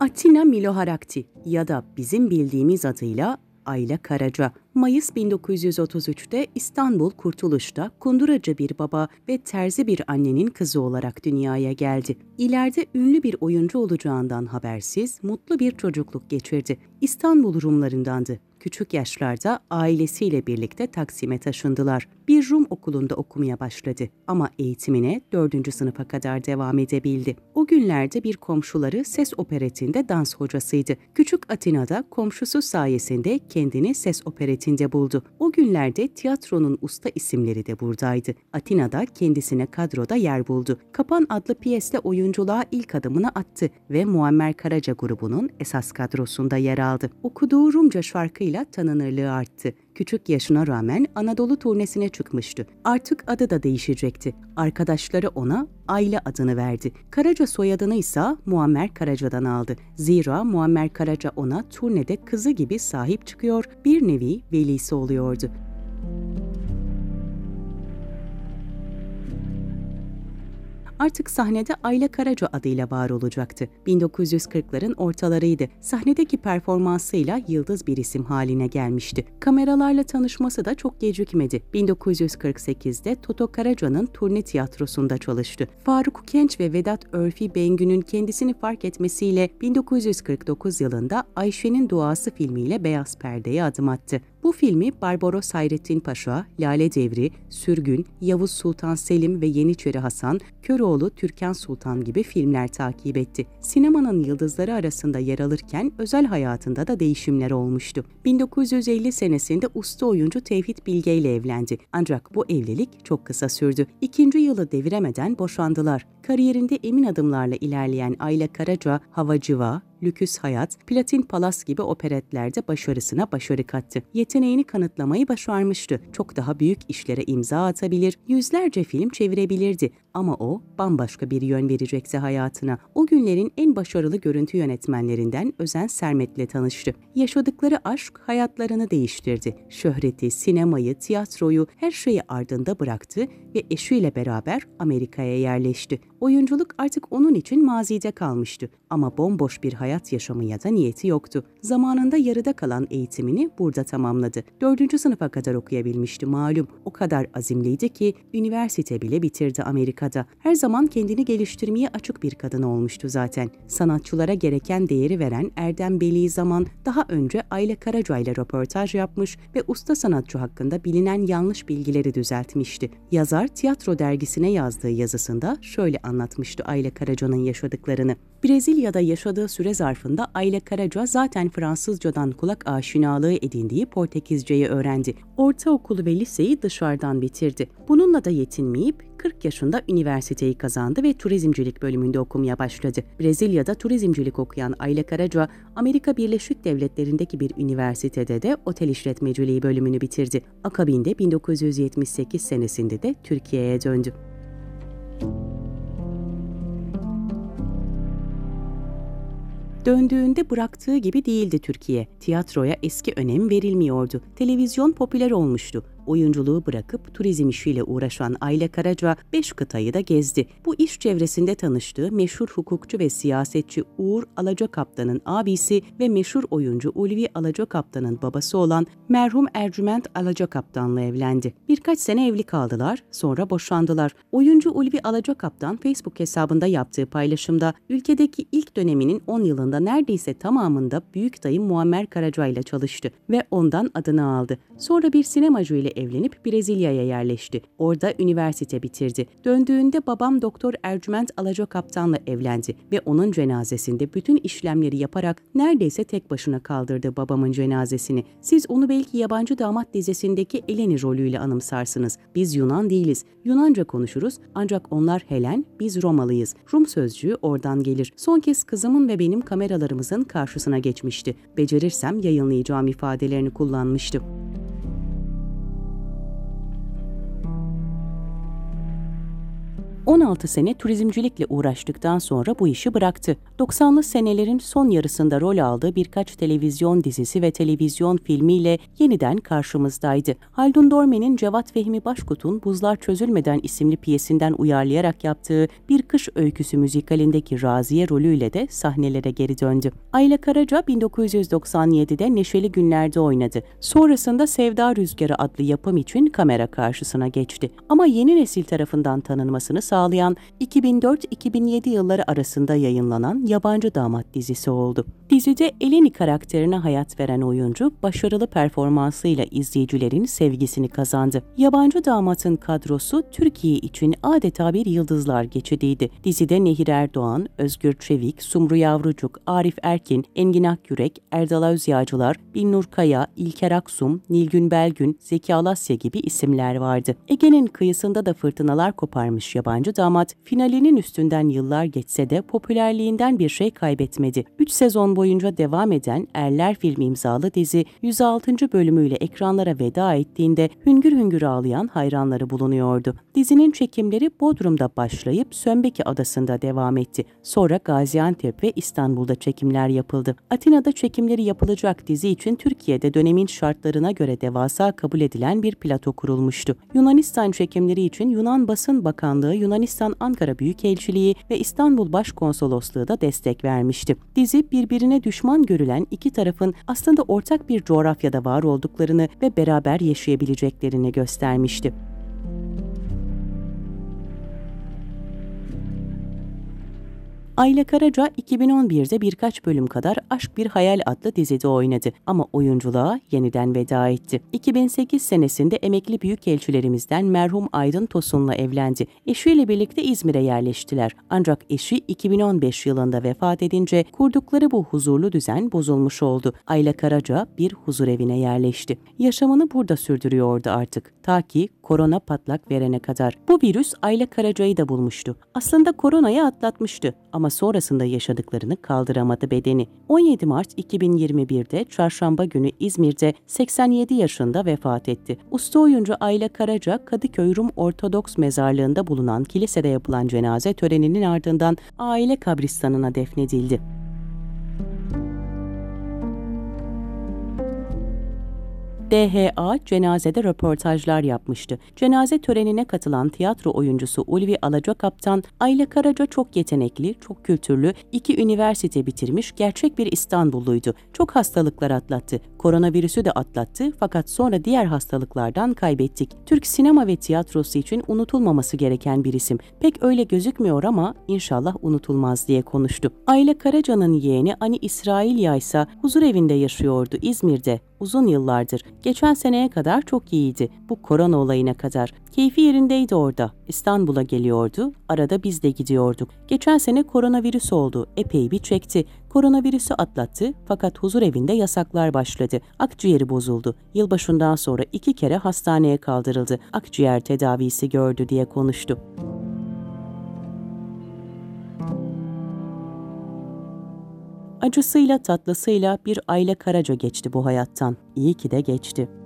Atina Miloharakti ya da bizim bildiğimiz adıyla Ayla Karaca Mayıs 1933'te İstanbul Kurtuluş'ta kunduracı bir baba ve terzi bir annenin kızı olarak dünyaya geldi. İleride ünlü bir oyuncu olacağından habersiz mutlu bir çocukluk geçirdi. İstanbul Rumlarındandı. Küçük yaşlarda ailesiyle birlikte Taksim'e taşındılar. Bir Rum okulunda okumaya başladı ama eğitimine 4. sınıfa kadar devam edebildi. O günlerde bir komşuları ses operetinde dans hocasıydı. Küçük Atina'da komşusu sayesinde kendini ses operetinde hizmetinde buldu. O günlerde tiyatronun usta isimleri de buradaydı. Atina'da kendisine kadroda yer buldu. Kapan adlı piyesle oyunculuğa ilk adımını attı ve Muammer Karaca grubunun esas kadrosunda yer aldı. Okuduğu Rumca şarkıyla tanınırlığı arttı küçük yaşına rağmen Anadolu turnesine çıkmıştı. Artık adı da değişecekti. Arkadaşları ona aile adını verdi. Karaca soyadını ise Muammer Karaca'dan aldı. Zira Muammer Karaca ona turnede kızı gibi sahip çıkıyor, bir nevi velisi oluyordu. artık sahnede Ayla Karaca adıyla var olacaktı. 1940'ların ortalarıydı. Sahnedeki performansıyla yıldız bir isim haline gelmişti. Kameralarla tanışması da çok gecikmedi. 1948'de Toto Karaca'nın turne tiyatrosunda çalıştı. Faruk Kenç ve Vedat Örfi Bengü'nün kendisini fark etmesiyle 1949 yılında Ayşe'nin Duası filmiyle Beyaz Perde'ye adım attı. Bu filmi Barbaros Hayrettin Paşa, Lale Devri, Sürgün, Yavuz Sultan Selim ve Yeniçeri Hasan, Köroğlu Türkan Sultan gibi filmler takip etti. Sinemanın yıldızları arasında yer alırken özel hayatında da değişimler olmuştu. 1950 senesinde usta oyuncu Tevhid Bilge ile evlendi. Ancak bu evlilik çok kısa sürdü. İkinci yılı deviremeden boşandılar. Kariyerinde emin adımlarla ilerleyen Ayla Karaca, Havacıva, Lüküs Hayat, Platin Palas gibi operetlerde başarısına başarı kattı. Yeteneğini kanıtlamayı başarmıştı. Çok daha büyük işlere imza atabilir, yüzlerce film çevirebilirdi ama o bambaşka bir yön verecekti hayatına. O günlerin en başarılı görüntü yönetmenlerinden Özen Sermet'le tanıştı. Yaşadıkları aşk hayatlarını değiştirdi. Şöhreti, sinemayı, tiyatroyu, her şeyi ardında bıraktı ve eşiyle beraber Amerika'ya yerleşti. Oyunculuk artık onun için mazide kalmıştı ama bomboş bir hayat yaşamaya da niyeti yoktu. Zamanında yarıda kalan eğitimini burada tamamladı. Dördüncü sınıfa kadar okuyabilmişti malum. O kadar azimliydi ki üniversite bile bitirdi Amerika'da Amerika'da her zaman kendini geliştirmeye açık bir kadın olmuştu zaten. Sanatçılara gereken değeri veren Erdem Beli zaman daha önce Ayla Karaca ile röportaj yapmış ve usta sanatçı hakkında bilinen yanlış bilgileri düzeltmişti. Yazar tiyatro dergisine yazdığı yazısında şöyle anlatmıştı Ayla Karaca'nın yaşadıklarını. Brezilya'da yaşadığı süre zarfında Ayla Karaca zaten Fransızcadan kulak aşinalığı edindiği Portekizceyi öğrendi. Ortaokulu ve liseyi dışarıdan bitirdi. Bununla da yetinmeyip 40 yaşında üniversiteyi kazandı ve turizmcilik bölümünde okumaya başladı. Brezilya'da turizmcilik okuyan Ayla Karaca, Amerika Birleşik Devletleri'ndeki bir üniversitede de otel işletmeciliği bölümünü bitirdi. Akabinde 1978 senesinde de Türkiye'ye döndü. Döndüğünde bıraktığı gibi değildi Türkiye. Tiyatroya eski önem verilmiyordu. Televizyon popüler olmuştu oyunculuğu bırakıp turizm işiyle uğraşan Ayla Karaca beş kıtayı da gezdi. Bu iş çevresinde tanıştığı meşhur hukukçu ve siyasetçi Uğur Alaca Alacakaptan'ın abisi ve meşhur oyuncu Ulvi Alaca Alacakaptan'ın babası olan merhum Ercüment Alacakaptan'la evlendi. Birkaç sene evli kaldılar, sonra boşandılar. Oyuncu Ulvi Alaca Alacakaptan Facebook hesabında yaptığı paylaşımda ülkedeki ilk döneminin 10 yılında neredeyse tamamında büyük dayı Muammer Karaca ile çalıştı ve ondan adını aldı. Sonra bir sinemacı ile evlenip Brezilya'ya yerleşti. Orada üniversite bitirdi. Döndüğünde babam Doktor Ercüment Alaco Kaptan'la evlendi ve onun cenazesinde bütün işlemleri yaparak neredeyse tek başına kaldırdı babamın cenazesini. Siz onu belki yabancı damat dizisindeki Eleni rolüyle anımsarsınız. Biz Yunan değiliz. Yunanca konuşuruz ancak onlar Helen, biz Romalıyız. Rum sözcüğü oradan gelir. Son kez kızımın ve benim kameralarımızın karşısına geçmişti. Becerirsem yayınlayacağım ifadelerini kullanmıştı. 16 sene turizmcilikle uğraştıktan sonra bu işi bıraktı. 90'lı senelerin son yarısında rol aldığı birkaç televizyon dizisi ve televizyon filmiyle yeniden karşımızdaydı. Haldun Dorme'nin Cevat Fehmi Başkut'un Buzlar Çözülmeden isimli piyesinden uyarlayarak yaptığı Bir Kış Öyküsü müzikalindeki Raziye rolüyle de sahnelere geri döndü. Ayla Karaca 1997'de Neşeli Günler'de oynadı. Sonrasında Sevda Rüzgarı adlı yapım için kamera karşısına geçti. Ama yeni nesil tarafından tanınmasını sağladı sağlayan 2004-2007 yılları arasında yayınlanan Yabancı Damat dizisi oldu. Dizide Eleni karakterine hayat veren oyuncu başarılı performansıyla izleyicilerin sevgisini kazandı. Yabancı Damat'ın kadrosu Türkiye için adeta bir yıldızlar geçidiydi. Dizide Nehir Erdoğan, Özgür Çevik, Sumru Yavrucuk, Arif Erkin, Engin Akyürek, Erdal Özyağcılar, Binnur Kaya, İlker Aksum, Nilgün Belgün, Zeki Alasya gibi isimler vardı. Ege'nin kıyısında da fırtınalar koparmış yabancı damat finalinin üstünden yıllar geçse de popülerliğinden bir şey kaybetmedi. 3 sezon boyunca devam eden Erler filmi imzalı dizi 106. bölümüyle ekranlara veda ettiğinde hüngür hüngür ağlayan hayranları bulunuyordu. Dizinin çekimleri Bodrum'da başlayıp Sönbeki adasında devam etti. Sonra Gaziantep ve İstanbul'da çekimler yapıldı. Atina'da çekimleri yapılacak dizi için Türkiye'de dönemin şartlarına göre devasa kabul edilen bir plato kurulmuştu. Yunanistan çekimleri için Yunan Basın Bakanlığı Yunan Yunanistan Ankara Büyükelçiliği ve İstanbul Başkonsolosluğu da destek vermişti. Dizi birbirine düşman görülen iki tarafın aslında ortak bir coğrafyada var olduklarını ve beraber yaşayabileceklerini göstermişti. Ayla Karaca 2011'de birkaç bölüm kadar Aşk Bir Hayal adlı dizide oynadı ama oyunculuğa yeniden veda etti. 2008 senesinde emekli büyükelçilerimizden merhum Aydın Tosun'la evlendi. Eşiyle birlikte İzmir'e yerleştiler. Ancak eşi 2015 yılında vefat edince kurdukları bu huzurlu düzen bozulmuş oldu. Ayla Karaca bir huzur evine yerleşti. Yaşamını burada sürdürüyordu artık. Ta ki korona patlak verene kadar. Bu virüs Ayla Karaca'yı da bulmuştu. Aslında koronayı atlatmıştı ama sonrasında yaşadıklarını kaldıramadı bedeni. 17 Mart 2021'de çarşamba günü İzmir'de 87 yaşında vefat etti. Usta oyuncu Ayla Karaca, Kadıköy Rum Ortodoks Mezarlığı'nda bulunan kilisede yapılan cenaze töreninin ardından aile kabristanına defnedildi. DHA cenazede röportajlar yapmıştı. Cenaze törenine katılan tiyatro oyuncusu Ulvi Alacakaptan, Ayla Karaca çok yetenekli, çok kültürlü, iki üniversite bitirmiş, gerçek bir İstanbulluydu. Çok hastalıklar atlattı. Koronavirüsü de atlattı fakat sonra diğer hastalıklardan kaybettik. Türk sinema ve tiyatrosu için unutulmaması gereken bir isim. Pek öyle gözükmüyor ama inşallah unutulmaz diye konuştu. Ayla Karaca'nın yeğeni Ani İsrail Yaysa huzur evinde yaşıyordu İzmir'de uzun yıllardır. Geçen seneye kadar çok iyiydi. Bu korona olayına kadar. Keyfi yerindeydi orada. İstanbul'a geliyordu. Arada biz de gidiyorduk. Geçen sene koronavirüs oldu. Epey bir çekti. Koronavirüsü atlattı fakat huzur evinde yasaklar başladı. Akciğeri bozuldu. Yılbaşından sonra iki kere hastaneye kaldırıldı. Akciğer tedavisi gördü diye konuştu. Acısıyla tatlısıyla bir aile Karaca geçti bu hayattan. İyi ki de geçti.